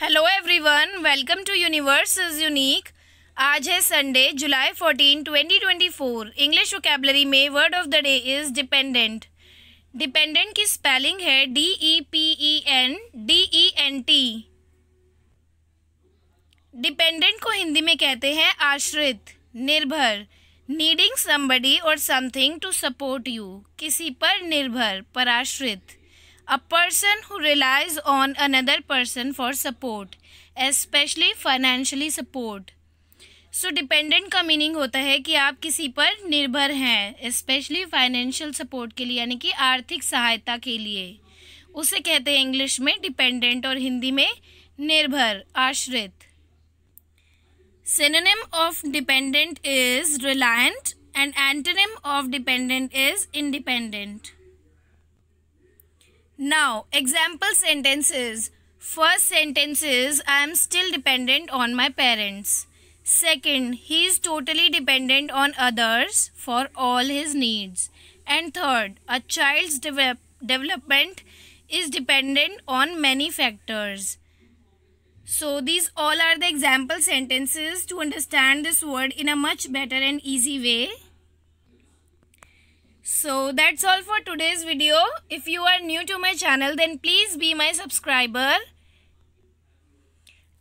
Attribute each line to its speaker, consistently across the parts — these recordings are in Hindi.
Speaker 1: Hello everyone welcome to universe is unique आज है Sunday July fourteen twenty twenty four
Speaker 2: English vocabulary में word of the day is dependent dependent की स्पेलिंग है D E P E N D E N T dependent को हिंदी में कहते हैं आश्रित निर्भर नीडिंग समबडी और समथिंग टू सपोर्ट यू किसी पर निर्भर पर आश्रित A person who relies on another person for support, especially financially support. So dependent का मीनिंग होता है कि आप किसी पर निर्भर हैं स्पेशली फाइनेंशियल सपोर्ट के लिए यानी कि आर्थिक सहायता के लिए उसे कहते हैं इंग्लिश में डिपेंडेंट और हिंदी में निर्भर आश्रित synonym of dependent is reliant and antonym of dependent is independent Now, example sentences. First sentence is I am still dependent on my parents. Second, he is totally dependent on others for all his needs. And third, a child's development is dependent on many factors. So, these all are the example sentences to understand this word in a much better and easy way. So that's all for today's video. If you are new to my channel then please be my subscriber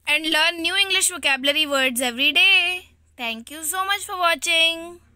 Speaker 2: and learn new English vocabulary words every day. Thank you so much for watching.